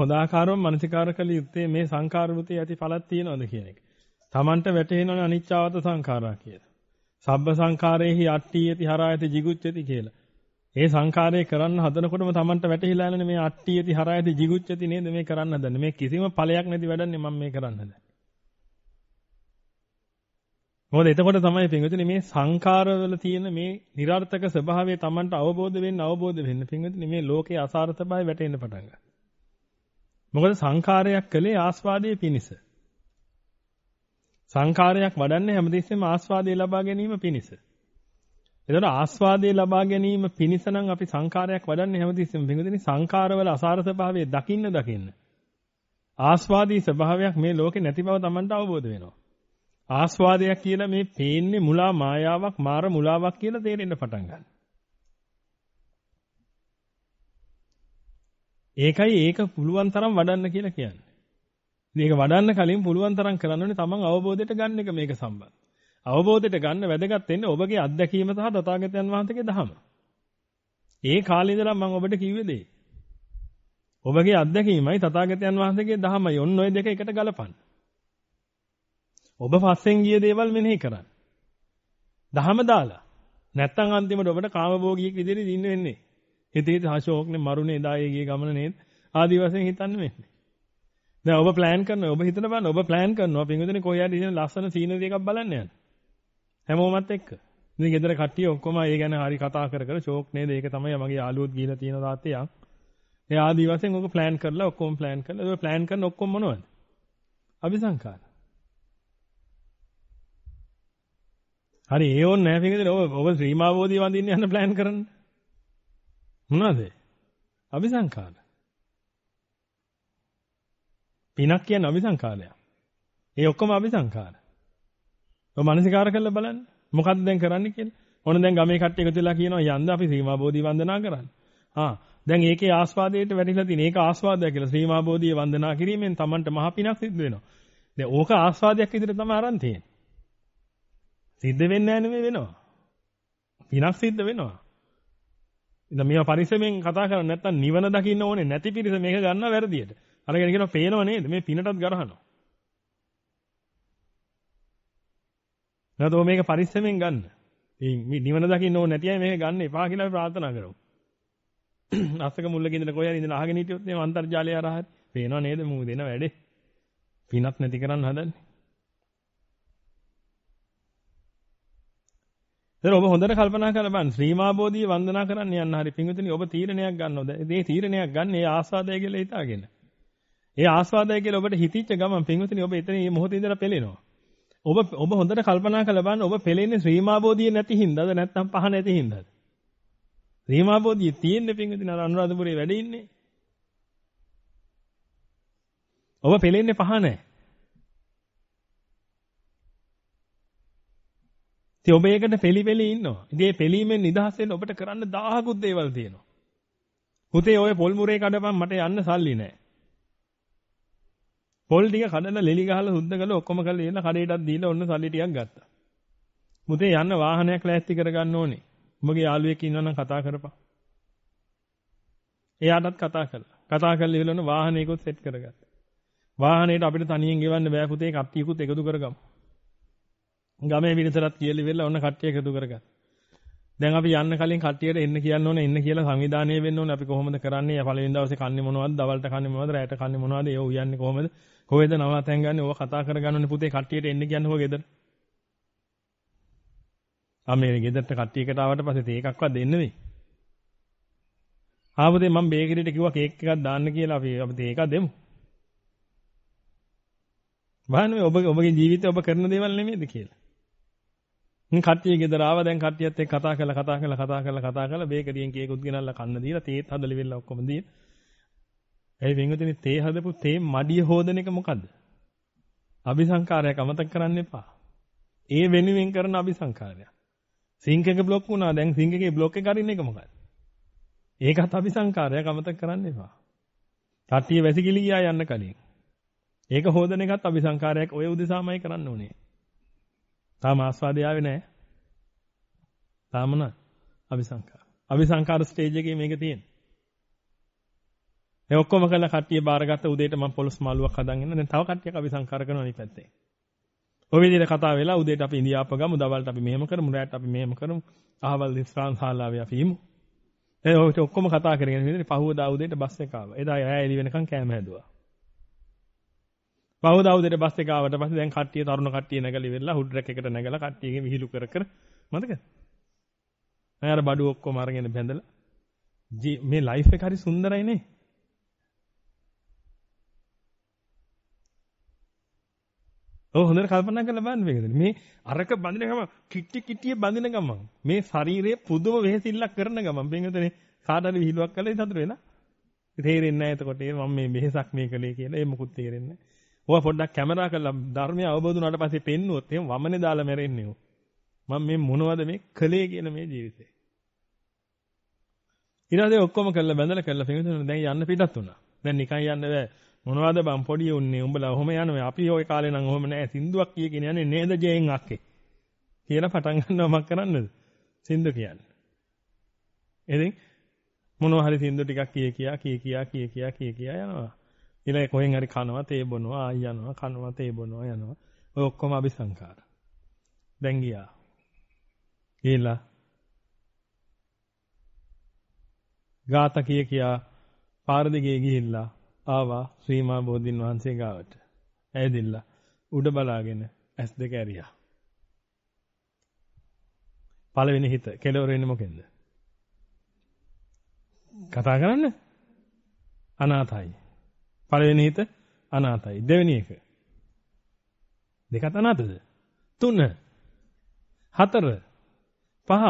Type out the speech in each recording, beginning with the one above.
හොඳාකාරවම මනසිකාර කළ යුත්තේ මේ සංකාරවෘතේ ඇති ඵලක් තියනවද කියන එක. Tamanට වැටහෙනවනේ අනිච්චාවත සංඛාරා කියලා. සබ්බ සංඛාරේහි අට්ඨියති හරායති jigucchati කියලා. ඒ සංඛාරය කරන්න හදනකොටම Tamanට වැටහිලා යනනේ මේ අට්ඨියති හරායති jigucchati නේද මේ කරන්න හදන්නේ. මේ කිසිම ඵලයක් නැති වැඩන්නේ මම මේ කරන්න හදන්නේ. මොකද එතකොට තමයි පින්විතනි මේ සංඛාරවල තියෙන මේ નિરර්ථක ස්වභාවය Tamanට අවබෝධ වෙන්න අවබෝධ වෙන්න පින්විතනි මේ ලෝකේ අසාර ස්වභාවය වැටෙන්න පටන් ගන්නවා. මොකද සංකාරයක් කළේ ආස්වාදයේ පිණිස. සංකාරයක් වඩන්නේ හැමතිස්සෙම ආස්වාදය ලබා ගැනීම පිණිස. එතකොට ආස්වාදයේ ලබා ගැනීම පිණිස නම් අපි සංකාරයක් වඩන්නේ හැමතිස්සෙම බින්දුදෙනි සංකාරවල අසාර ස්වභාවය දකින්න දකින්න ආස්වාදී ස්වභාවයක් මේ ලෝකේ නැති බව Tamanට අවබෝධ වෙනවා ආස්වාදයක් කියලා මේ පේන්නේ මුලා මායාවක් මාර මුලාවක් කියලා තේරෙන්න පටන් ගන්නවා ඒකයි ඒක පුළුවන් තරම් වඩන්න කියලා කියන්නේ. මේක වඩන්න කලින් පුළුවන් තරම් කරන්න ඕනේ තමන් අවබෝධයට ගන්න එක මේක සම්බන්ධ. අවබෝධයට ගන්න වැදගත් වෙන්නේ ඔබගේ අත්දැකීම සහ තථාගතයන් වහන්සේගේ දහම. ඒ කාලේ ඉඳලා මම ඔබට කිව්වේ දේ. ඔබගේ අත්දැකීමයි තථාගතයන් වහන්සේගේ දහමයි ඔන්න ඔය දෙක එකට ගලපන්න. ඔබ පස්සෙන් ගිය දේවල් මෙනෙහි කරන්න. දහම දාලා. නැත්තම් අන්තිමට ඔබට කාමභෝගියෙක් විදිහට ඉන්න වෙන්නේ. හිතේ අශෝක්නේ මරුනේ එදා ඒ ගිය ගමන නේද? ආදි වශයෙන් හිතන්නේ මේ. දැන් ඔබ plan කරනවා ඔබ හිතන බලන්න ඔබ plan කරනවා පින්විතනේ කොහේ හරි ඉන්න ලස්සන සීනරි එකක් බලන්න යන. හැමෝමත් එක්ක. ඉතින් ගෙදර කට්ටිය ඔක්කොම ඒ ගැන හරි කතා කර කර ෂෝක් නේද? ඒක තමයි මගේ යාළුවොත් ගිහලා තියෙන තාත්තයා. ඒ ආදි වශයෙන් ඔක plan කරලා ඔක්කොම plan කරලා ඔය plan කරන ඔක්කොම මොනවද? අபிසංකාර. හරි ඒ ඕනේ නැහැ පිටින් ඔබ ඔබ ශ්‍රීමාවෝදී වඳින්න යන plan කරන්නේ. මොනවද? අபிසංකාර. පිනක් කියන්නේ අபிසංකාරයක්. ඒ ඔක්කොම අபிසංකාර. ඔය මානසිකාර කරලා බලන්න. මොකක්ද දැන් කරන්න කියලා. ඕන දැන් ගමේ කට්ටිය එකතු වෙලා කියනවා යන්ද අපි සීමා බෝධි වන්දනා කරන්න. ආ දැන් ඒකේ ආස්වාදයට වැටිලා තියෙන ඒක ආස්වාදයක් කියලා සීමා බෝධිය වන්දනා කිරීමෙන් Tamanට මහ පිනක් සිද්ධ වෙනවා. දැන් ඕක ආස්වාදයක් විදිහට තමයි aran තියෙන්නේ. සිද්ධ වෙන්නේ නැහැ නෙමෙයි වෙනවා. පිනක් සිද්ධ වෙනවා. ඉතින් මේවා පරිස්සමෙන් කතා කරන්නේ නැත්නම් නිවන දකින්න ඕනේ නැති පිරිස මේක ගන්නවා වැරදියට. අරගෙන කියනවා පේනව නේද? මේ පිනටත් ගරහනවා. නැතෝ මේක පරිස්සමෙන් ගන්න. ඉතින් නිවන දකින්න ඕනේ නැති අය මේක ගන්න එපා කියලා අපි ප්‍රාර්ථනා කරමු. අස්සක මුල්ලක ඉඳලා කොහේ හරි ඉඳලා අහගෙන හිටියොත් මේ අන්තර්ජාලය හරහා පේනව නේද මූ දෙන වැඩේ. පිනක් නැති කරන්න හදන්නේ. දැන් ඔබ හොඳට කල්පනා කරලා බලන්න ශ්‍රීමාබෝධිය වන්දනා කරන්න යන්න හරි පිංවිතනි ඔබ තීරණයක් ගන්නවද? මේ තීරණයක් ගන්න ඒ ආස්වාදය කියලා හිතාගෙන. ඒ ආස්වාදය කියලා ඔබට හිතිච්ච ගමන් පිංවිතනි ඔබ එතන මේ මොහොතේ ඉඳලා පෙළෙනවා. ඔබ ඔබ හොඳට කල්පනා කරලා බලන්න ඔබ පෙළෙන්නේ ශ්‍රීමාබෝධිය නැති හින්දාද නැත්නම් පහ නැති හින්දාද? ශ්‍රීමාබෝධිය තියෙන්නේ පිංවිතනි අර අනුරාධපුරේ වැඩ ඉන්නේ. ඔබ පෙළෙන්නේ පහ නැහැ. ඉතින් ඔබ ඒකට පෙලිපෙලි ඉන්නවා. ඉතින් මේ පෙලීමෙන් නිදහස් වෙන්න ඔබට කරන්න දහහකුත් දේවල් තියෙනවා. පුතේ ඔය පොල් මුරේ කඩපන් මට යන්න සල්ලි නැහැ. පොල් ටික කඩලා ලෙලි ගහලා සුද්ධ කරලා ඔක්කොම කරලා ඉන්න කඩේටත් දීලා ඔන්න සල්ලි ටිකක් ගත්තා. මුතේ යන්න වාහනයක් ලෑස්ති කරගන්න ඕනේ. උඹගේ යාළුවෙක් ඉන්නවනම් කතා කරපන්. එයාටත් කතා කළා. කතා කරලා ඉවරන වාහනයකුත් සෙට් කරගත්තා. වාහනේට අපිට තනියෙන් ගෙවන්න බෑ පුතේ කට්ටියකුත් එකතු කරගමු. ගමේ විනතරත් කියලා ඉවරලා ඔන්න කට්ටිය එකතු කරගත්තා. දැන් අපි යන්න කලින් කට්ටියට එන්න කියන්න ඕනේ එන්න කියලා සංවිධානය වෙන්න ඕනේ අපි කොහොමද කරන්නේ පළවෙනි දවසේ කන්නේ මොනවද දවල්ට කන්නේ මොනවද රැයට කන්නේ මොනවද ඒ උයන්නේ කොහොමද කොහෙද නවාතැන් ගන්න ඕවා කතා කරගන්න ඕනේ පුතේ කට්ටියට එන්න කියන්න ඕක ගෙදර ආ මේ ගෙදරට කට්ටියකට ආවට පස්සේ තේ එකක්වත් දෙන්නේ නෙවෙයි ආපදේ මම බේකරියට කිව්වා කේක් එකක් දාන්න කියලා අපි අපි තේ එකක් දෙමු බලන්න ඔබ ඔබගේ ජීවිතේ ඔබ කරන දේවල් නෙමෙයිද කියලා කට්ටිය ගෙදර ආවා දැන් කට්ටියත් එක්ක කතා කරලා කතා කරලා කතා කරලා කතා කරලා බේකරියෙන් කේකුත් ගෙනල්ලා කන්න දීලා තේත් හදලා වෙලා ඔක්කොම දීලා. ඇයි වෙන්ගුතුනි තේ හදපු තේ මඩිය හොදන එක මොකද්ද? අபிසංකාරයක් අමතක කරන්න එපා. ඒ වෙනුවෙන් කරන අபிසංකාරයක්. සිංක් එක બ્લોක් වුණා දැන් සිංක් එකේ બ્લોක් එක අරින්න එක මොකද්ද? ඒකත් අபிසංකාරයක් අමතක කරන්න එපා. කට්ටිය වැසිකිලි ගියා යන්න කලින්. ඒක හොදන එකත් අபிසංකාරයක් ඔය උදෙසාමයි කරන්න ඕනේ. තාම ආස්වාදය ආවේ නැහැ. තාම නෑ. අபிසංකාර. අபிසංකාර ස්ටේජ් එකේ මේක තියෙන්නේ. මේ ඔක්කොම කරලා කට්ටිය බාරගත්ත උදේට මම පොලොස් මාළුවක් හදන් ඉන්න. දැන් තව කට්ටියක් අபிසංකාර කරනවා අනිත් පැත්තේ. ඔය විදිහට කතා වෙලා උදේට අපි ඉන්දියාප ගමු, දවල්ට අපි මෙහෙම කරමු, රැට අපි මෙහෙම කරමු. අහවල් ශ්‍රාන්ශාලාවේ අපි ඉමු. ඒ ඔක්කොම කතා කරගෙන ඉඳලා පහුවදා උදේට බස් එක ආවා. එදා ඇය එළි වෙනකන් කෑම හැදුවා. පහවදා උදේට බස් එක ආවට පස්සේ දැන් කට්ටිය තරුණ කට්ටිය නැගලා ඉවරලා හුඩ් රැක් එකට නැගලා කට්ටියගේ විහිළු කර කර මතකද? මම අර බඩු ඔක්කොම අරගෙන බැඳලා මේ ලයිෆ් එක හරි සුන්දරයි නේ. ඔව් හොඳට කල්පනා කරලා බලන්න මේකද මේ අරක බඳින ගමන් කිට්ටි කිට්ටිය බඳින ගමන් මේ ශරීරයේ පුදුම වෙහෙසිල්ලක් කරන ගමන් බෙන්ගතනේ කාට හරි විහිළුවක් කළේ සතුට වෙලා තේරෙන්නේ නැහැ එතකොට ඒ මම මේ මෙහෙසක් මේ කළේ කියලා ඒ මොකුත් තේරෙන්නේ නැහැ ඕවා පොඩ්ඩක් කැමරා කරලා ධර්මය අවබෝධ වුණාට පස්සේ පෙන්නුවොත් එහෙම වමනේ දාලා මැරෙන්නේ ඕ. මම මේ මොනවද මේ කලේ කියන මේ ජීවිතේ. ඊළඟට ඔක්කොම කරලා බඳලා කරලා පින්විතන දැන් යන්න පිටත් වුණා. දැන් නිකන් යන්න බෑ. මොනවද බම් පොඩි උන්නේ උඹලා ඔහොම යනවා. අපි ওই කාලේ නම් ඔහොම නෑ සින්දුවක් කිය කියන යන්නේ නේද ජයෙන් අක්කේ. කියලා පටන් ගන්නවා මක් කරන්නද? සින්දු කියන්නේ. ඉතින් මොනවා හරි සින්දු ටිකක් කිය කියා කිය කියා කිය කියා කිය කියා යනවා. ඊළඟ කොහෙන් හරි කනවා තේ බොනවා ආයි යනවා කනවා තේ බොනවා යනවා. ඔය ඔක්කොම අபிසංකාර. දැන් ගියා. ගිහලා ගාත කිය කියා පාර දිගේ ගිහිල්ලා ආවා ශ්‍රීමා බෝධින් වහන්සේ ගාවට. ඇයදිල්ලා උඩ බලාගෙන ඇස් දෙක ඇරියා. පළවෙනි හිත කෙලවර වෙන්නේ මොකෙන්ද? කතා කරන්න අනාතයි. පළවෙනි හිත අනාතයි. දෙවෙනි එක. දෙකත් අනාතද? තුන. හතර. පහ.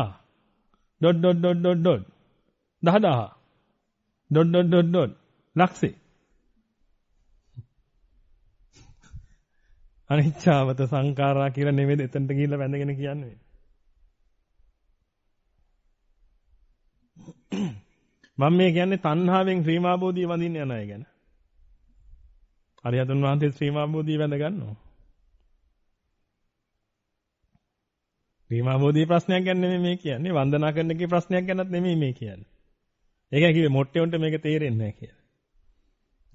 Dot dot dot dot dot. දහ දහ. Dot dot dot dot. ලක්ෂේ. අනිච්චාවත සංඛාරා කියලා නෙමෙයි එතනට ගිහිල්ලා වැඳගෙන කියන්නේ. මම මේ කියන්නේ තණ්හාවෙන් ක්‍රීමාබෝධිය වඳින්න යන අය ගැන. අරිහතුන් වහන්සේ ශ්‍රීමාබෝධිය වැඳ ගන්නවා. ශ්‍රීමාබෝධිය ප්‍රශ්නයක් ගැන නෙමෙයි මේ කියන්නේ. වන්දනා කරනකේ ප්‍රශ්නයක් ගැනත් නෙමෙයි මේ කියන්නේ. ඒකයි කිව්වේ මොට්ටේොන්ට මේක තේරෙන්නේ නැහැ කියලා.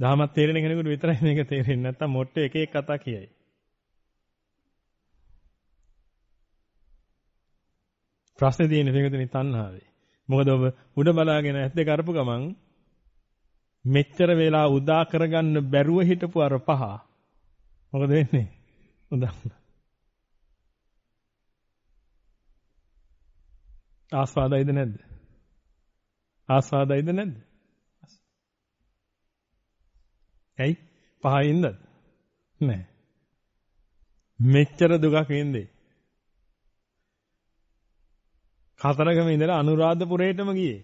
දහමත් තේරෙන කෙනෙකුට විතරයි මේක තේරෙන්නේ. නැත්තම් මොට්ටේ එක එක කතා කියයි. ප්‍රශ්නේ තියෙන්නේ මේකද නිතන්හාවේ. මොකද ඔබ උඩ බලාගෙන ඇද්ද කරපු ගමන් මෙච්චර වෙලා උදා කරගන්න බැරුව හිටපු අර පහ මොකද වෙන්නේ උදා ආස්වාදයිද නැද්ද ආස්වාදයිද නැද්ද ඇයි පහින්ද නෑ මෙච්චර දුකක් ඉන්නේ කතරගම ඉඳලා අනුරාධපුරේටම ගියේ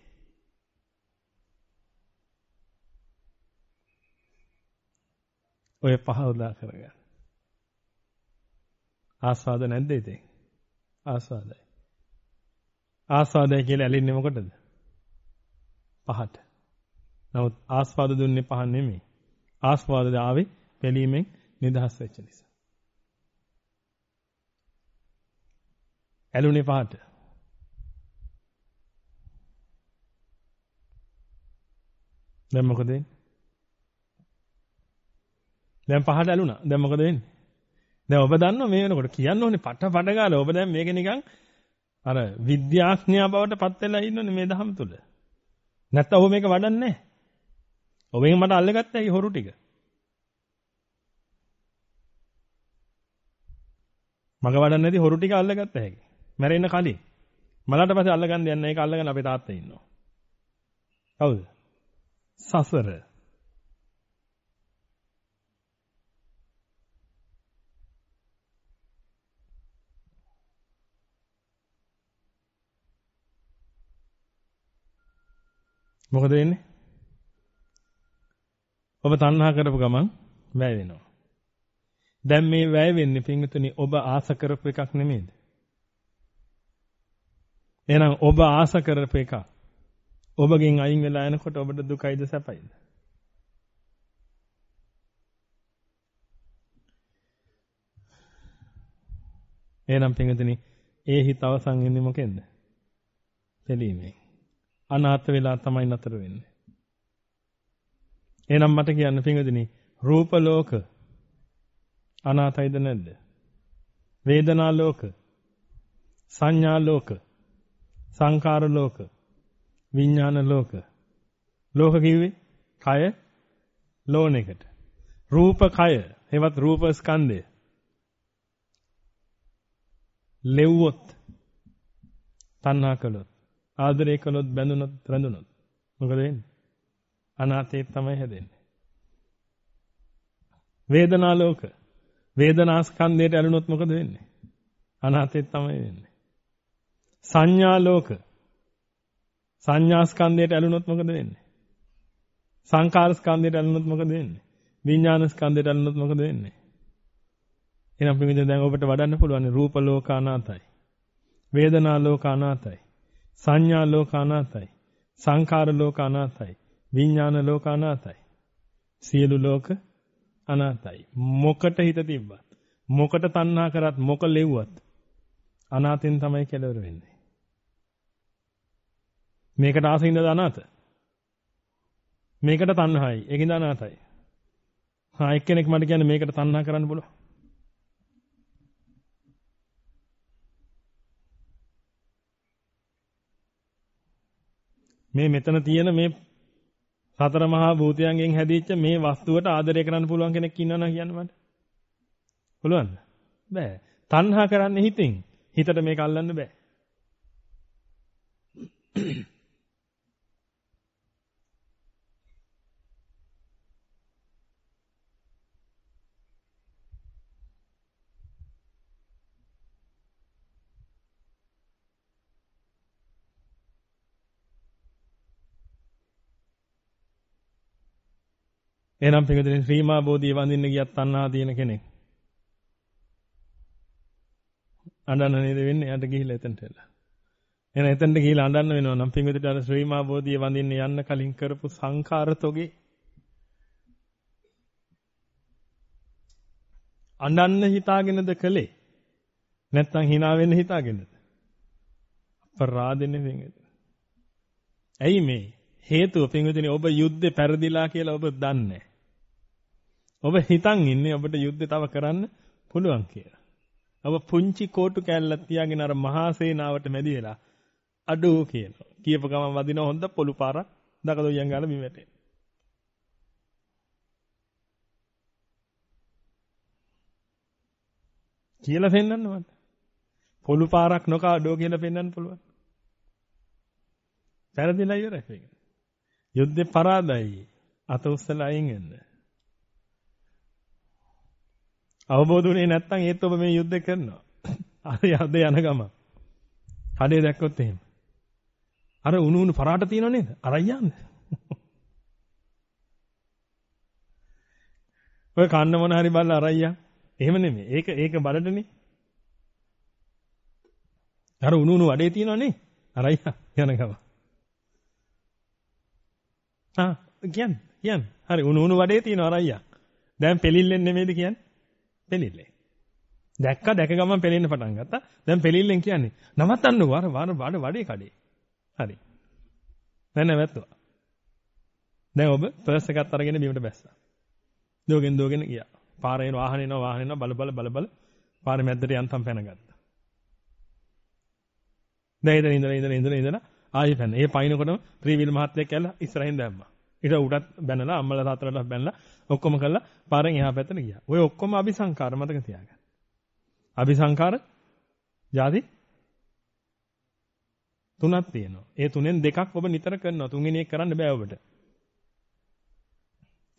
ඔය පහ උදා කරගන්න. ආස්වාද නැද්ද ඉතින්? ආස්වාදයි. ආස්වාදයි කියලා ඇලින්නේ මොකටද? පහට. නමුත් ආස්වාද දුන්නේ පහ නෙමෙයි. ආස්වාදද ආවේ බැලීමෙන් නිදහස් වෙච්ච නිසා. ඇලුනේ පහට. දැන් මොකද වෙන්නේ? දැන් පහට ඇලුනා. දැන් මොකද වෙන්නේ? දැන් ඔබ දන්නවා මේ වෙනකොට කියන්න ඕනේ පට පට ගාලා ඔබ දැන් මේක නිකන් අර විද්‍යාඥයා බවට පත් වෙලා ඉන්නෝනේ මේ දහම් තුල. නැත්තම් ඔබ මේක වඩන්නේ නැහැ. ඔබෙන් මට අල්ලගත්තා ඒ හොරු ටික. මග වඩන්නේ නැති හොරු ටික අල්ලගත්තා හැකි. මැරෙන්න කලින්. මලට පස්සේ අල්ලගන්න යන්නේ ඒක අල්ලගෙන අපේ තාත්තා ඉන්නවා. කවුද? සසර. මොකද වෙන්නේ? ඔබ තණ්හා කරපු ගමන් වැය වෙනවා. දැන් මේ වැය වෙන්නේ පින්විතනි ඔබ ආස කරපු එකක් නෙමෙයිද? එහෙනම් ඔබ ආස කරපු එක ඔබගෙන් අයින් වෙලා යනකොට ඔබට දුකයිද සැපයිද? එහෙනම් පින්විතනි ඒ හිත අවසන් වෙන්නේ මොකෙන්ද? සැලීමෙන්. අනාථ වෙලා තමයි නතර වෙන්නේ. එහෙනම් මට කියන්න පිංගදිනේ රූප ලෝක අනාථයිද නැද්ද? වේදනා ලෝක සංඥා ලෝක සංකාර ලෝක විඥාන ලෝක ලෝක කිව්වේ කය ලෝණ එකට රූප කය එවත් රූප ස්කන්ධය ලෙව්වොත් තණ්හා කළොත් ආදරය කළොත් බැඳුනොත් රැඳුනොත් මොකද වෙන්නේ? අනාථේ තමයි හැදෙන්නේ. වේදනා ලෝක වේදනා ස්කන්ධයට ඇලුනොත් මොකද වෙන්නේ? අනාථේ තමයි වෙන්නේ. සංඥා ලෝක සංඥා ස්කන්ධයට ඇලුනොත් මොකද වෙන්නේ? සංකාර ස්කන්ධයට ඇලුනොත් මොකද වෙන්නේ? විඥාන ස්කන්ධයට ඇලුනොත් මොකද වෙන්නේ? එහෙනම් පින්විත දැන් ඔබට වඩන්න පුළුවන් රූප ලෝක අනාතයි. වේදනා ලෝක අනාතයි. සංඥා ලෝක අනාතයි. සංඛාර ලෝක අනාතයි. විඥාන ලෝක අනාතයි. සියලු ලෝක අනාතයි. මොකට හිත තිබ්බත්, මොකට තණ්හා කරත්, මොක ලෙව්වත් අනාතෙන් තමයි කෙලවර වෙන්නේ. මේකට ආසින්ද අනාත. මේකට තණ්හායි. ඒකින්ද අනාතයි. හා එක්කෙනෙක් මට කියන්නේ මේකට තණ්හා කරන්න බලව. මේ මෙතන තියෙන මේ සතර මහා භූතයන්ගෙන් හැදිච්ච මේ වස්තුවට ආදරය කරන්න පුළුවන් කෙනෙක් ඉන්නවද කියන්න මට? පුළුවන්ද? බෑ. තණ්හා කරන්නේ හිතෙන්. හිතට මේක අල්ලන්න බෑ. එහෙනම් පින්වදින ශ්‍රීමා බෝධිය වඳින්න ගියත් තණ්හා තියෙන කෙනෙක්. අඬන්න නේද වෙන්නේ? යට ගිහිල්ලා එතනට එලා. එහෙනම් එතනට ගිහිල්ලා අඬන්න වෙනවා නම් පින්වදිට අර ශ්‍රීමා බෝධිය වඳින්න යන්න කලින් කරපු සංකාරතොගේ අඬන්න හිතාගෙනද කළේ? නැත්තම් hina වෙන්න හිතාගෙනද? අපරාධෙනේ පින්වදින. ඇයි මේ? හේතුව පින්විතනේ ඔබ යුද්ධේ පෙරදිලා කියලා ඔබ දන්නේ ඔබ හිතන් ඉන්නේ ඔබට යුද්ධය තව කරන්න පුළුවන් කියලා. ඔබ පුංචි කෝටු කැල්ලක් තියාගෙන අර මහා සේනාවට මැදි වෙලා අඩෝ කියනවා. කියප ගමන් වදින හොඳ පොළු පාරක් දකදොයන් ගාලා බිම වැටේ. කියලා පෙන්වන්න මට. පොළු පාරක් නොකා අඩෝ කියලා පෙන්වන්න පුළුවන්. පැරදිලා ඉවරයි. යුද්ධේ පරාදයි. අත උස්සලා අයින් වෙන්න. අවබෝධ වුණේ නැත්නම් ඒත් ඔබ මේ යුද්ධ කරනවා. අර යද යන ගම. කඩේ දැක්කොත් එහෙම. අර උණු උණු පරාට තියනව නේද? අරන් යන්න. ඔය කන්න මොන හරි බල්ල අරන් යන්න. එහෙම නෙමෙයි. ඒක ඒක බලටනේ. අර උණු උණු වැඩේ තියනවනේ. අරයි යන ගම. ආ කියන් කියන්. හරි උණු උණු වැඩේ තියන අරයි. දැන් පෙලිල්ලෙන් නෙමෙයිද කියන්නේ? පෙලිල්ලේ. දැක්ක දැක ගමන් පෙලෙන්න පටන් ගත්තා. දැන් පෙලිල්ලෙන් කියන්නේ නවත්තන්න වර වර වඩ වඩේ කඩේ. හරි. දැන් නැවතුවා. දැන් ඔබ පර්ස් එකත් අරගෙන බීමට බැස්සා. දෝගෙන් දෝගෙන ගියා. පාරේ යන වාහනේ යන වාහනේ යන බල බල බල බල පාරේ මැද්දට යන්තම් පැනගත්තා. දැන් ඉඳලා ඉඳලා ඉඳලා ඉඳලා ආයෙ පැන. ඒ පයින්නකොටම ත්‍රිවිල් මහත්යෙක් ඇවිල්ලා ඉස්සරහින් දැම්මා. ඊට උඩත් බැනලා අම්මලා තාත්තලාට බැනලා ඔක්කොම කරලා පාරෙන් එහා පැත්තට ගියා. ඔය ඔක්කොම අபிසංකාර මතක තියාගන්න. අபிසංකාර ಜಾති තුනක් තියෙනවා. ඒ තුනෙන් දෙකක් ඔබ නිතර කරනවා. තුන්වෙනි එක කරන්න බෑ ඔබට.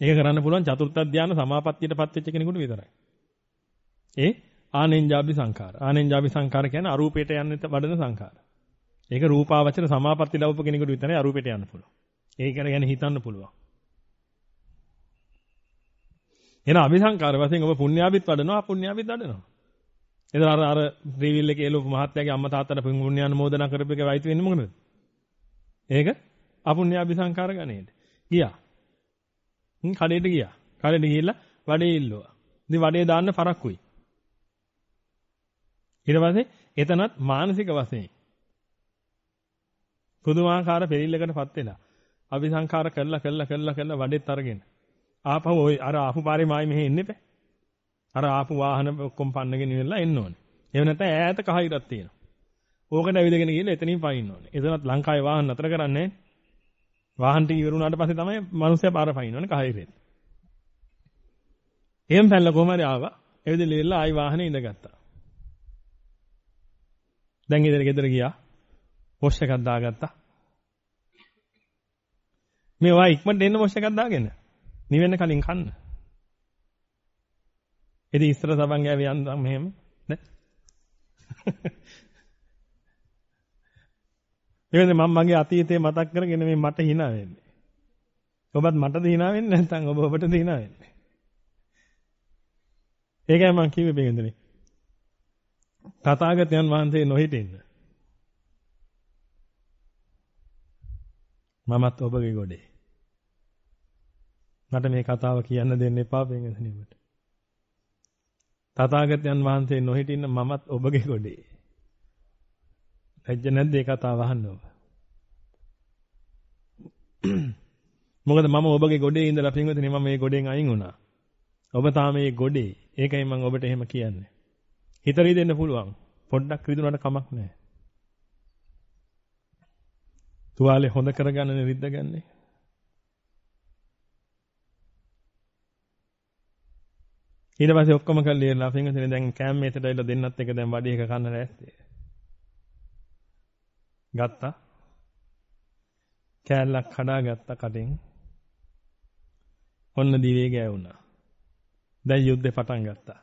ඒක කරන්න පුළුවන් චතුර්ථ ධානය සමාපත්තියටපත් වෙච්ච කෙනෙකුට විතරයි. ඒ ආනෙන්ජාබි සංඛාර. ආනෙන්ජාබි සංඛාර කියන්නේ අරූපයට යන්න වඩන සංඛාර. ඒක රූපාවචර සමාපatti ලැබපු කෙනෙකුට විතරයි අරූපයට යන්න පුළුවන්. ඒක ගැන හිතන්න පුළුවන්. එන අභිසංකාර වශයෙන් ඔබ පුණ්‍යාවිත් වඩනවා අපුණ්‍යාවිත් වඩනවා. එතන අර අර රීවිල් එකේ එළවපු මහත්තයාගේ අම්මා තාත්තට පුණ්‍යාන මොදනා කරපු එකයි අයිති වෙන්නේ මොකද? ඒක අපුණ්‍යාභිසංකාර ගණේට. ගියා. හ්ම් කඩේට ගියා. කඩේට ගිහිල්ලා වඩේ ඉල්ලුවා. ඉතින් වඩේ දාන්න පරක්කුයි. ඊට පස්සේ එතනත් මානසික වශයෙන් පුදුමාකාර පෙරිල්ලකටපත් වෙලා අවිසංකාර කරලා කරලා කරලා කරලා වැඩෙත් අරගෙන. ආපහු ওই අර ආපු පාරේ මායි මෙහෙ එන්න එපා. අර ආපු වාහන ඔක්කොම පන්නගෙන ඉන්නලා එන්න ඕනේ. එහෙම නැත්නම් ඈත කහිරක් තියෙනවා. ඕකට ඇවිදගෙන ගිහලා එතනින් පයින්න ඕනේ. එතනත් ලංකාවේ වාහන නතර කරන්නේ වාහන ටික ඉවර වුණාට පස්සේ තමයි මිනිස්සයා පාර පයින්න ඕනේ කහිරෙත්. එහෙම පැනලා කොහම හරි ආවා. ඇවිදලා ඉල්ලලා ආයි වාහනේ ඉඳගත්තා. දැන් ගෙදර ගෙදර ගියා. පොස්ට් එකක් දාගත්තා. මේවා ඉක්මනට එන්න මොස් එකක් දාගෙන. නිවෙන්න කලින් කන්න. ඉතින් ඉස්සර සබන් ගෑවි යන්නම් මෙහෙම නේ. එවනේ මම මගේ අතීතේ මතක් කරගෙන මේ මට hina වෙන්නේ. ඔබත් මටද hina වෙන්නේ නැත්නම් ඔබ ඔබටද hina වෙන්නේ. ඒකයි මම කිව්වේ බෙන්දනේ. තථාගතයන් වහන්සේ නොහිටින්න. මමත් ඔබගේ ගොඩේ. මට මේ කතාව කියන්න දෙන්න එපා පින්වතුනිවට. තථාගතයන් වහන්සේ නොහිටින්න මමත් ඔබගේ ගොඩේ. ලැජ්ජ නැද්ද ඒ කතාව අහන්න ඔබ? මොකද මම ඔබගේ ගොඩේ ඉඳලා පින්වතුනි මම මේ ගොඩෙන් අයින් වුණා. ඔබ තාම මේ ගොඩේ. ඒකයි මම ඔබට එහෙම කියන්නේ. හිතරි දෙන්න පුළුවන්. පොඩ්ඩක් රිදුනට කමක් නැහැ. තුවාලේ හොඳ කරගන්න නිරිද්දගන්නේ. ඊට පස්සේ ඔක්කොම කරලා ඉවරලා ෆින්ගර්සනේ දැන් කෑම් මේසට ඇවිල්ලා දෙන්නත් එක දැන් වඩි එක කන්න ලෑස්තියි. ගත්තා. කෑල්ලක් කඩා ගත්තා කඩෙන්. ඔන්න දිවේ ගෑවුණා. දැන් යුද්ධේ පටන් ගත්තා.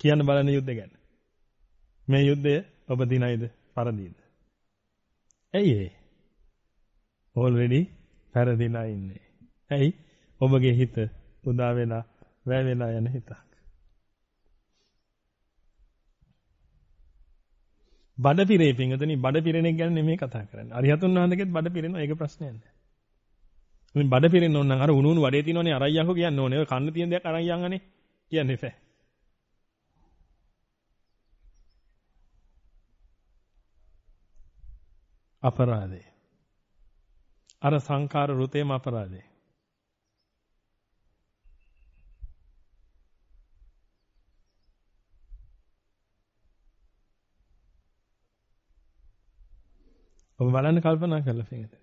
කියන්න බලන්න යුද්ධ ගැන. මේ යුද්ධය ඔබ දිනයිද පරදීද? ඇයි ඒ? ඕල්රෙඩි පැරදිලා ඉන්නේ. ඇයි? ඔබගේ හිත උදා වෙලා වැය වෙලා යන හිතක්. බඩ පිරේ පිංගතනි බඩ පිරෙන එක ගැන නෙමෙයි කතා කරන්නේ. අරිහතුන් වහන්සේගෙත් බඩ පිරෙනවා ඒක ප්‍රශ්නයක් නෑ. මේ බඩ පිරෙන්න ඕන නම් අර උණු උණු වඩේ තියෙනවනේ අරයියන්කෝ කියන්න ඕනේ. ඔය කන්න තියෙන දෙයක් අරන් යන්නනේ. කියන්න එපා. අපරාධේ අර සංකාර රුතේම අපරාධේ. ඔබ බලන්න කල්පනා කරලා පිළිගන්න.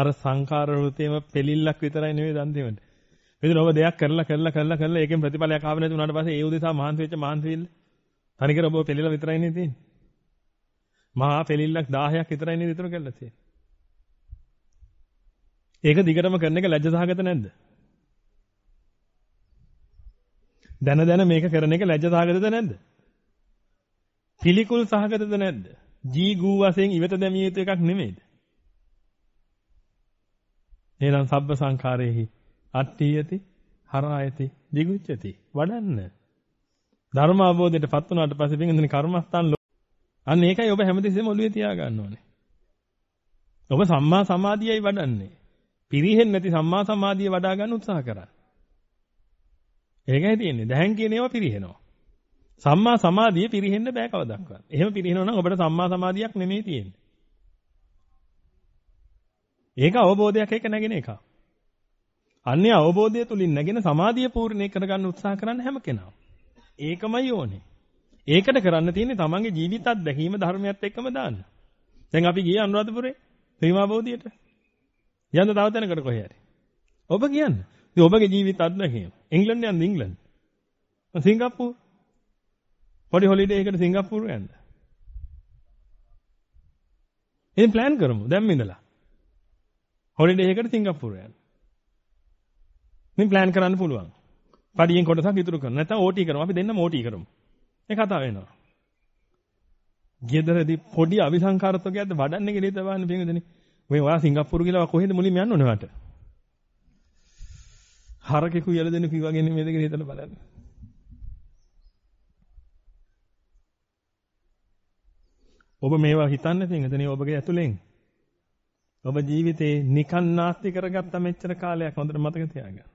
අර සංකාර රුතේම පෙලිල්ලක් විතරයි නෙවෙයි දන් දෙන්නේ. මෙතන ඔබ දෙයක් කරලා කරලා කරලා කරලා ඒකෙන් ප්‍රතිඵලයක් ආව නැති වුණාට පස්සේ ඒ උදෙසා මහන්සි වෙච්ච මහන්සි වෙන්න. තනිකර ඔබ පෙළිලා විතරයි නේ තියෙන්නේ. මහා පෙළිල්ලක් 1000ක් විතරයි නේද ඉතුරු කරලා තියෙන්නේ. ඒක දිගටම කරන එක ලැජ්ජාසහගත නැද්ද? දැන දැන මේක කරන එක ලැජ්ජාසහගතද නැද්ද? පිළිකුල් සහගතද නැද්ද? ජී ගූ වශයෙන් ඉවත දැමිය යුතු එකක් නෙමෙයිද? එහෙනම් සබ්බ සංඛාරේහි අට්ඨියති හරායති දිගුච්ඡති වඩන්න. ධර්ම අවබෝධයටපත් වුණාට පස්සේ පින්ඳින කර්මස්ථාන අන්න ඒකයි ඔබ හැමතිස්සෙම ඔළුවේ තියාගන්න ඕනේ. ඔබ සම්මා සමාධියයි වඩන්නේ. පිරිහෙන්නේ නැති සම්මා සමාධිය වඩා ගන්න උත්සාහ කරන්න. ඒකයි තියෙන්නේ. දැහැන් කියන ඒවා පිරිහෙනවා. සම්මා සමාධිය පිරිහෙන්න බෑ කවදාවත්. එහෙම පිරිහෙනවා නම් ඔබට සම්මා සමාධියක් නෙමෙයි තියෙන්නේ. ඒක අවබෝධයක් එක නැගෙන එකක්. අන්නේ අවබෝධය තුලින් නැගෙන සමාධිය පූර්ණේ කරගන්න උත්සාහ කරන හැම කෙනාම. ඒකමයි ඕනේ. ඒකට කරන්න තියෙන්නේ තමන්ගේ ජීවිතත් දැකීම ධර්මයත් එක්කම දාන්න. දැන් අපි ගියේ අනුරාධපුරේ ප්‍රීමා බෝධියට. යන්න තව තැනකට කොහේ හරි. ඔබ කියන්න. ඉතින් ඔබගේ ජීවිත අත්දැකීම. ඉංග්‍රීසි යන්න ඉංග්‍රීසි. සිංගප්පූරු. පොඩි හොලිඩේ එකකට සිංගප්පූරු යන්න. එහෙනම් plan කරමු. දැන් ඉඳලා. හොලිඩේ එකකට සිංගප්පූරු යන්න. මේ plan කරන්න පුළුවන්. පඩියෙන් කොටසක් ඉතුරු කරන. නැත්නම් OT කරමු. අපි දෙන්නම OT කරමු. ඒ කතාව වෙනවා. ගෙදරදී පොඩි අවිසංකාරත්වයක් වඩන්නේ කියලා හිතවන්නේ පින්විතනේ. මේ ඔයා සිංගප්පූරු කියලා කොහෙද මුලින්ම යන්න ඕනේ වට? හරකෙකු යල දෙනු කිව්වගෙන මේ දෙක හිතලා බලන්න. ඔබ මේවා හිතන්නේ තින්ගතනේ ඔබගේ ඇතුලෙන්. ඔබ ජීවිතේ නිකන් නාස්ති කරගත්ත මෙච්චර කාලයක් හොඳට මතක තියාගන්න.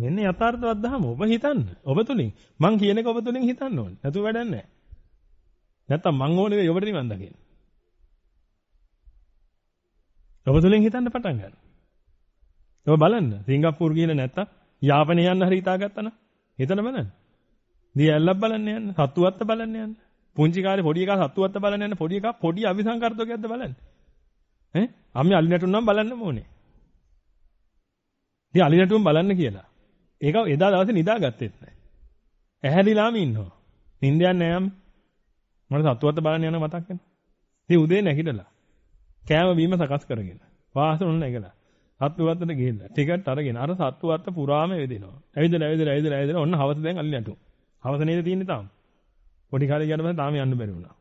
මෙන්න යථාර්ථවත් දහම ඔබ හිතන්න. ඔබ තුලින් මං කියන එක ඔබ තුලින් හිතන්න ඕනේ. නැතුව වැඩක් නැහැ. නැත්තම් මං ඕනේ නෙවෙයි ඔබට නිවන් දකින්න. ඔබ තුලින් හිතන්න පටන් ගන්න. ඔබ බලන්න සිංගප්පූරු ගිහින් නැත්තම් යාපනය යන්න හරි හිතාගත්තා නම් හිතන බලන්න. දී ඇල්ලක් බලන්න යන්න, සතුවත්ත බලන්න යන්න. පුංචි කාලේ පොඩි එකා සතුවත්ත බලන්න යන්න පොඩි එකා පොඩි අවිසංකර්තකයක්ද බලන්න. ඈ අම්මේ අලි නැටුම් නම් බලන්න ඕනේ. දී අලි නැටුම් බලන්න කියලා. ඒක එදා දවසේ නිදාගත්තෙත් නැහැ. ඇහැරිලාම ඉන්නවා. නිින්ද යන්නේ නැහැ මට සතුටුවත බලන්න යන මතක් වෙනවා. ඉතින් උදේ නැගිටලා කෑම බීම සකස් කරගෙන වාසනොල් නැගලා සත්තුවත්තට ගිහිල්ලා ටිකට් අරගෙන අර සත්තුවත්ත පුරාම ඇවිදිනවා. ඇවිදලා ඇවිදලා ඇවිදලා ඇවිදලා ඔන්න හවස දැන් අල්ලේ නැටු. හවස නේද තියෙන්නේ තාම. පොඩි කාලේ ගියාට පස්සේ තාම යන්න බැරි වුණා.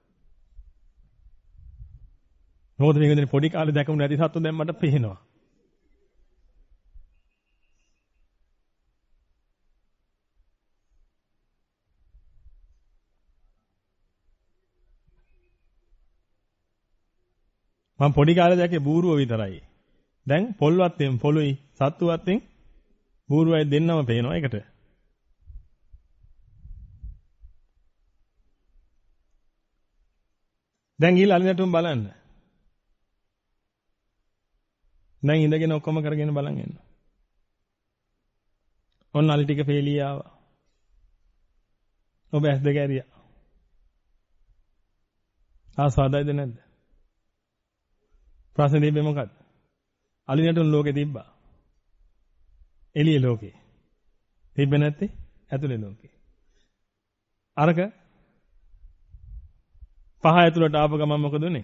මොකද මේක දැන් පොඩි කාලේ දැකමු නැති සත්තු දැන් මට පේනවා. මම පොඩි කාලේ දැකේ බූරුව විතරයි. දැන් පොල් වත්තෙන් පොළුයි සත්තු වත්තෙන් බූරුවයි දෙන්නම පේනවා එකට. දැන් ගිහලා අලිනටුම් බලන්න. දැන් ඉඳගෙන ඔක්කොම කරගෙන බලන් ඉන්න. ඔන්න අලි ටික ෆේලිය ආවා. ඔබ ඇස් දෙක ඇරියා. ආසාදයිද නැද්ද? ප්‍රශ්නේ තිබ්බේ මොකද්ද? අලි නැටුන් ලෝකේ තිබ්බා. එළිය ලෝකේ. තිබ්බේ නැත්තේ ඇතුලේ ලෝකේ. අරක පහ ඇතුලට ආපු ගමන් මොකද උනේ?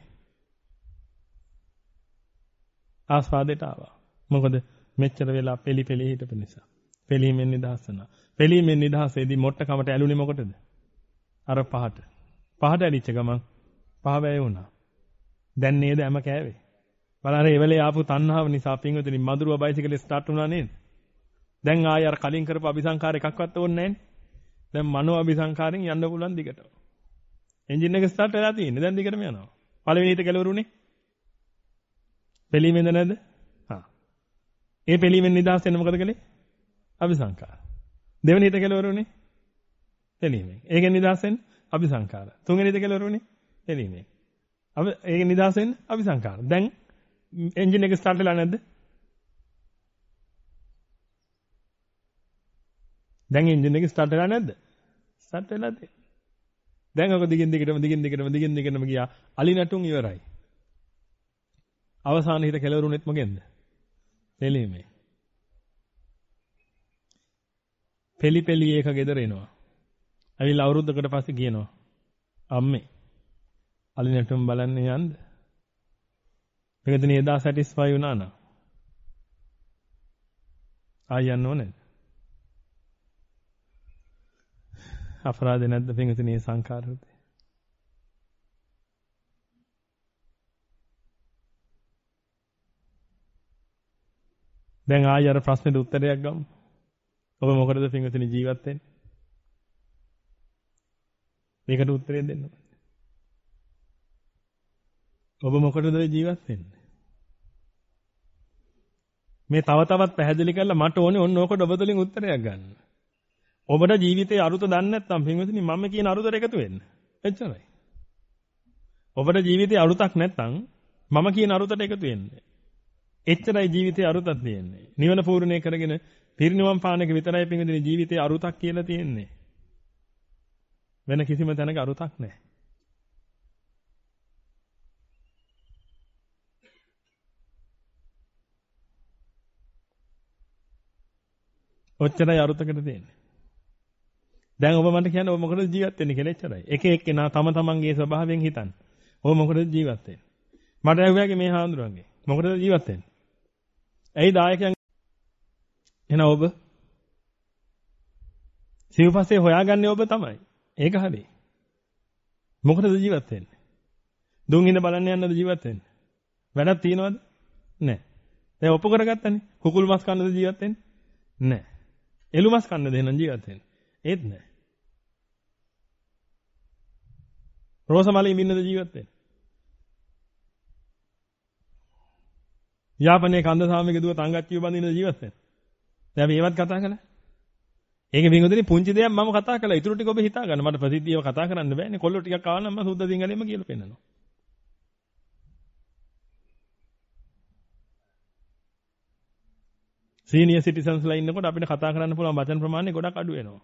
ආස්වාදයට ආවා. මොකද මෙච්චර වෙලා පෙලි පෙලි හිටපු නිසා. පෙලීමෙන් නිදහස් වුණා. පෙලීමෙන් නිදහසේදී මොට්ට කමට ඇලුනේ මොකටද? අර පහට. පහට ඇලිච්ච ගමන් පහ වැය වුණා. දැන් නේද හැම කෑවේ? බලන්න ඒ වෙලේ ආපු තණ්හාව නිසා පින්විතනි මధుරව බයිසිකලේ ස්ටාර්ට් වුණා නේද? දැන් ආයෙ අර කලින් කරපු අபிසංකාර එකක්වත් ඕනේ නැහැනේ. දැන් මනෝ අபிසංකාරෙන් යන්න පුළුවන් දිගට. එන්ජින් එක ස්ටාර්ට් වෙලා තියෙන්නේ. දැන් දිගටම යනවා. පළවෙනි ඊට ගැලවරුනේ. පිළිමෙන්ද නැද්ද? හා. ඒ පිළිමෙන් නිදහස් වෙන්න මොකද කළේ? අபிසංකාර. දෙවෙනි ඊට ගැලවරුනේ. පිළිමෙන්. ඒකෙන් නිදහස් වෙන්න අபிසංකාර. තුන්වෙනි ඊට ගැලවරුනේ. පිළිමෙන්. අපි ඒකෙන් නිදහස් වෙන්න අபிසංකාර. දැන් එන්ජින් එක ස්ටාර්ට් වෙලා නැද්ද? දැන් එන්ජින් එක ස්ටාර්ට් වෙලා නැද්ද? ස්ටාර්ට් වෙලා තියෙන්නේ. දැන් ඔක දිගින් දිගටම දිගින් දිගටම දිගින් දිගටම ගියා. අලි නටුන් ඉවරයි. අවසාන හිත කෙලවරුණෙත් මොකෙන්ද? නෙලීමේ. පෙලි පෙලි ඒක ගෙදර එනවා. ඇවිල්ලා අවුරුද්දකට පස්සේ කියනවා. අම්මේ අලි නැටුම් බලන්න යන්නේ ඒකද නේ එදා සැටිස්ෆයි වුණා නම්. ආය යන්න ඕනේ. අපරාධ නැද්ද පින්විතනේ සංකාර හෘදේ? දැන් ආය අර ප්‍රශ්නෙට උත්තරයක් ගමු. ඔබ මොකටද පින්විතනි ජීවත් වෙන්නේ? මේකට උත්තරය දෙන්න. ඔබ මොකටද ජීවත් වෙන්නේ? මේ තව තවත් පැහැදිලි කරලා මට ඕනේ ඔන්න ඕකට ඔබතුලින් උත්තරයක් ගන්න. ඔබට ජීවිතයේ අරුත දන්නේ නැත්නම් පින්විතනි මම කියන අරුතට එකතු වෙන්න. එච්චරයි. ඔබට ජීවිතයේ අරුතක් නැත්නම් මම කියන අරුතට එකතු වෙන්න. එච්චරයි ජීවිතයේ අරුතක් තියෙන්නේ. නිවන පූර්ණේ කරගෙන පිරිනිවන් පාන එක විතරයි පින්විතනි ජීවිතයේ අරුතක් කියලා තියෙන්නේ. වෙන කිසිම තැනක අරුතක් නැහැ. ඔච්චරයි අරුතකට තියෙන්නේ. දැන් ඔබ මට කියන්නේ ඔබ මොකටද ජීවත් වෙන්නේ කියලා එච්චරයි. එක එක්කෙනා තම තමන්ගේ ස්වභාවයෙන් හිතන්නේ. ඔබ මොකටද ජීවත් වෙන්නේ? මට ඇහුවාගේ මේ හාමුදුරන්ගේ. මොකටද ජීවත් වෙන්නේ? ඇයි දායකයන් එන ඔබ? සිව්පස්සේ හොයාගන්නේ ඔබ තමයි. ඒක හරි. මොකටද ජීවත් වෙන්නේ? දුන් හිඳ බලන්න යන්නද ජීවත් වෙන්නේ? වැඩක් තියනවද? නැහැ. දැන් ඔප්පු කරගත්තනේ. කුකුල් මස් කන්නද ජීවත් වෙන්නේ? නැහැ. එළුමස් කන්න දෙන්න ජීවත් වෙන්න. ඒත් නෑ. රෝසමලී මින්නද ජීවත් වෙන්නේ? යාපනයේ කන්ද සාමයේ දුව තංගච්චිය බඳින ජීවත් වෙන්නේ. දැන් මේවත් කතා කළා. ඒකේ බින්දුනේ පුංචි දෙයක් මම කතා කළා. ඉතුරු ටික ඔබ හිතා ගන්න. මට ප්‍රසිද්ධියව කතා කරන්න බෑනේ. කොල්ලෝ ටිකක් ආවනම් මම සුද්ධ දින්ගලෙම කියලා පෙන්නනවා. සීනියර් සිටිසන්ස්ලා ඉන්නකොට අපිට කතා කරන්න පුළුවන් වචන ප්‍රමාණය ගොඩක් අඩු වෙනවා.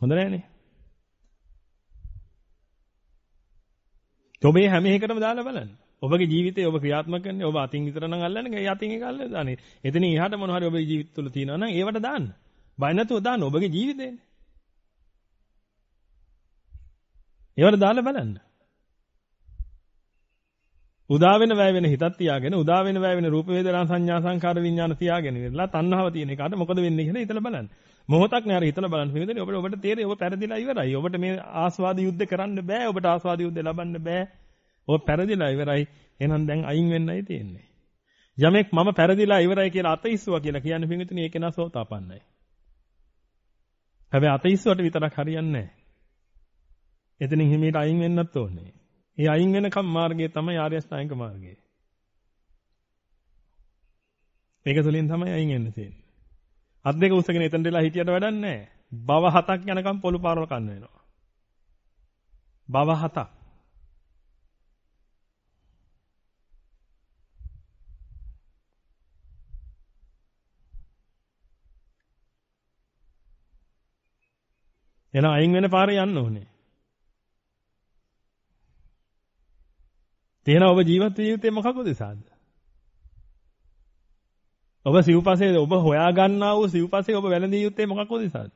හොඳ නැහැනේ. ඔබ මේ හැම එකකටම දාලා බලන්න. ඔබගේ ජීවිතේ ඔබ ක්‍රියාත්මක කරන්නේ ඔබ අතින් විතර නම් අල්ලන්නේ ඒ අතින් එක අල්ලලා දාන්නේ. එතන ඉහට මොන හරි ඔබේ ජීවිත තුළ තියෙනවා නම් ඒවට දාන්න. බය නැතුව දාන්න ඔබගේ ජීවිතේනේ. ඒවට දාලා බලන්න. උදා වෙන වැය වෙන හිතක් තියාගෙන උදා වෙන වැය වෙන රූප වේදනා සංඥා සංකාර විඥාන තියාගෙන ඉඳලා තණ්හාව තියෙන එකට මොකද වෙන්නේ කියලා හිතලා බලන්න. මොහොතක් නෑර හිතලා බලන්න හිතන්නේ ඔබට ඔබට තේරෙයි ඔබ පෙරදිලා ඉවරයි. ඔබට මේ ආස්වාද යුද්ධ කරන්න බෑ. ඔබට ආස්වාද යුද්ධ ලබන්න බෑ. ඔබ පෙරදිලා ඉවරයි. එහෙනම් දැන් අයින් වෙන්නයි තියෙන්නේ. යමෙක් මම පෙරදිලා ඉවරයි කියලා අතීස්සුවා කියලා කියන්නේ පින්විතනේ ඒක නා සෝතාපන්නයි. හැබැයි අතීස්සුවට විතරක් හරියන්නේ නෑ. එතනින් හිමීට අයින් වෙන්නත් ඕනේ. ඒ අයින් වෙනකම් මාර්ගය තමයි ආර්ය අෂ්ටාංගික මාර්ගය. ඒක තුළින් තමයි අයින් වෙන්න තියෙන්නේ. අත් දෙක උස්සගෙන එතන දෙලා හිටියට වැඩක් නැහැ. බව හතක් යනකම් පොළු පාරවල කන්න වෙනවා. බව හතක්. එන අයින් වෙන පාරේ යන්න ඕනේ. තියෙන ඔබ ජීවත් ජීවිතේ මොකක්ද සාද? ඔබ සිව්පසේ ඔබ හොයා ගන්නා වූ සිව්පසේ ඔබ වැළඳිය යුත්තේ මොකක්ද සාද?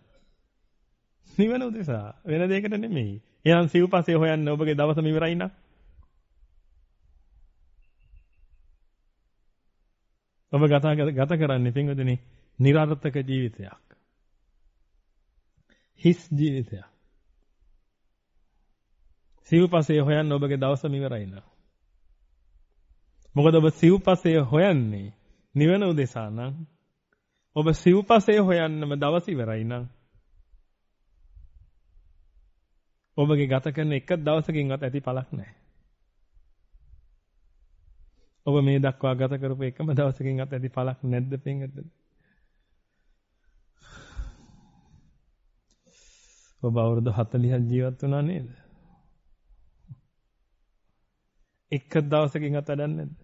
නිවන උදෙසා වෙන දෙයකට නෙමෙයි. එහෙනම් සිව්පසේ හොයන්න ඔබගේ දවසම ඉවරයි නක්. ඔබ ගත ගත කරන්නේ පින්වදනේ નિરර්ථක ජීවිතයක්. හිස් ජීවිතයක්. සිව්පසේ හොයන්න ඔබගේ දවසම ඉවරයි නක්. මොකද ඔබ සිව්පසය හොයන්නේ නිවන උදෙසා නම් ඔබ සිව්පසය හොයන්නම දවස ඉවරයි නම් ඔබගේ ගත කරන එක දවසකින්වත් ඇති පළක් නැහැ. ඔබ මේ දක්වා ගත කරපු එකම දවසකින්වත් ඇති පළක් නැද්ද පින්වත්නි? ඔබ අවුරුදු 40ක් ජීවත් වුණා නේද? එක දවසකින්වත් වැඩක් නැද්ද?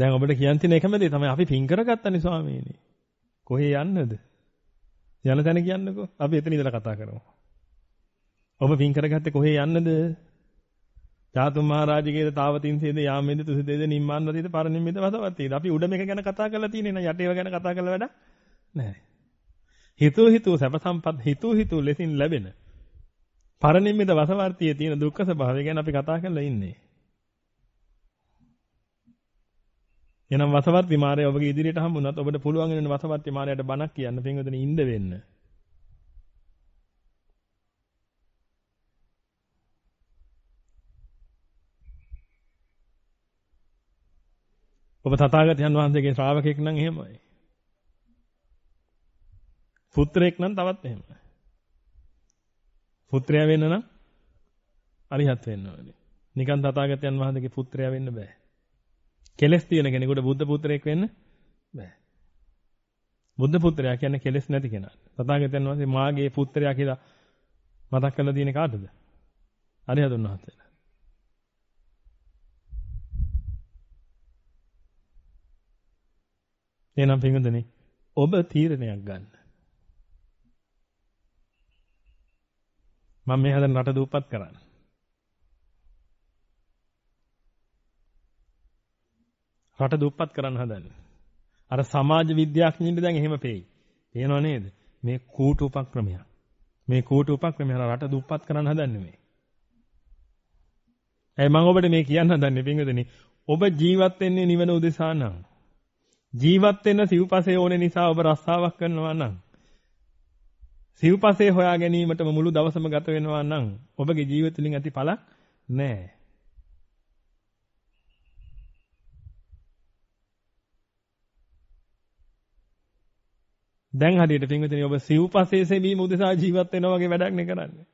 දැන් ඔබට කියන් තියෙන එකම දේ තමයි අපි පින් කරගත්තනේ ස්වාමීනි. කොහේ යන්නද? යන තැන කියන්නකෝ. අපි එතන ඉඳලා කතා කරමු. ඔබ පින් කරගත්තේ කොහේ යන්නද? ධාතු මහරජගේ තාවතින්සේද යාමේද තුසිතේද නිම්මාන්වතේද පරිනිම්මිත වසවත්තේද? අපි උඩ මේක ගැන කතා කරලා තියෙනේ නෑ. යටේව ගැන කතා කරලා වැඩක් නෑ. හිතූ හිතූ සැප සම්පත් හිතූ හිතූ ලෙසින් ලැබෙන පරිනිම්මිත වසවර්තියේ තියෙන දුක්ඛ ස්වභාවය ගැන අපි කතා කරලා ඉන්නේ. එනම් වසවත් විමාරය ඔබගේ ඉදිරියට හම්බුනත් ඔබට පුළුවන් වෙන වසවත් විමාරයට බණක් කියන්න පින්වතුනි ඉඳ වෙන්න. ඔබ තථාගතයන් වහන්සේගේ ශ්‍රාවකෙක් නම් එහෙමයි. පුත්‍රයෙක් නම් තවත් එහෙමයි. පුත්‍රයා වෙන්න නම් අරිහත් වෙන්න ඕනේ. නිකන් තථාගතයන් වහන්සේගේ පුත්‍රයා වෙන්න බෑ. කෙලස් තියෙන කෙනෙකුට බුද්ධ පුත්‍රයෙක් වෙන්න බෑ. බුද්ධ පුත්‍රයා කියන්නේ කෙලස් නැති කෙනා. තථාගතයන් වහන්සේ මාගේ පුත්‍රයා කියලා මතක් කරලා තියෙන කාටද? අරිහතුන් වහන්සේලා. එහෙනම් පින්වදනේ ඔබ තීරණයක් ගන්න. මම මේ හැදෙන රට දූපත් කරන්නේ. රට දුප්පත් කරන්න හදන්නේ. අර සමාජ විද්‍යාඥයින්ට දැන් එහෙම පෙයි. පේනව නේද? මේ කූට උපක්‍රමයක්. මේ කූට උපක්‍රමය රට දුප්පත් කරන්න හදන්නේ මේ. ඒ මම ඔබට මේ කියන්න හදන්නේ පින්වදනි. ඔබ ජීවත් වෙන්නේ නිවන උදෙසා නම් ජීවත් වෙන්න සිව්පසේ ඕනේ නිසා ඔබ රස්සාවක් කරනවා නම් සිව්පසේ හොයා ගැනීමටම මුළු දවසම ගත වෙනවා නම් ඔබගේ ජීවිත තුළින් ඇති පළක් නැහැ. දැන් හරියට පින්විතනි ඔබ සිව්පසයේ සෙවීම උදෙසා ජීවත් වෙනවා වගේ වැඩක් නේ කරන්නේ.